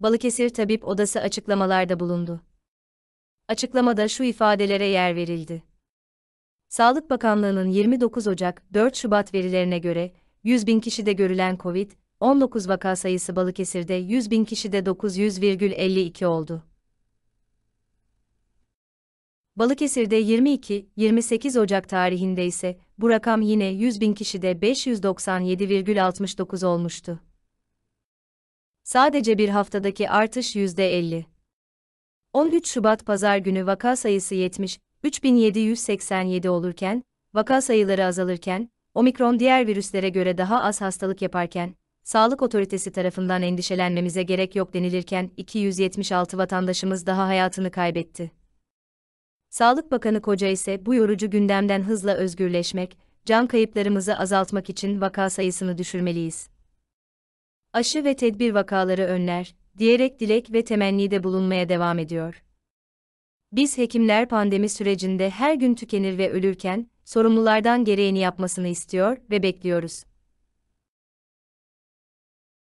Balıkesir Tabip Odası açıklamalarda bulundu. Açıklamada şu ifadelere yer verildi. Sağlık Bakanlığı'nın 29 Ocak 4 Şubat verilerine göre 100 bin kişide görülen COVID-19 vaka sayısı Balıkesir'de 100 bin kişide 900,52 oldu. Balıkesir'de 22-28 Ocak tarihinde ise bu rakam yine 100 bin kişide 597,69 olmuştu. Sadece bir haftadaki artış %50. 13 Şubat Pazar günü vaka sayısı 70, 3787 olurken, vaka sayıları azalırken, omikron diğer virüslere göre daha az hastalık yaparken, sağlık otoritesi tarafından endişelenmemize gerek yok denilirken 276 vatandaşımız daha hayatını kaybetti. Sağlık Bakanı Koca ise bu yorucu gündemden hızla özgürleşmek, can kayıplarımızı azaltmak için vaka sayısını düşürmeliyiz aşı ve tedbir vakaları önler, diyerek dilek ve temennide bulunmaya devam ediyor. Biz hekimler pandemi sürecinde her gün tükenir ve ölürken, sorumlulardan gereğini yapmasını istiyor ve bekliyoruz.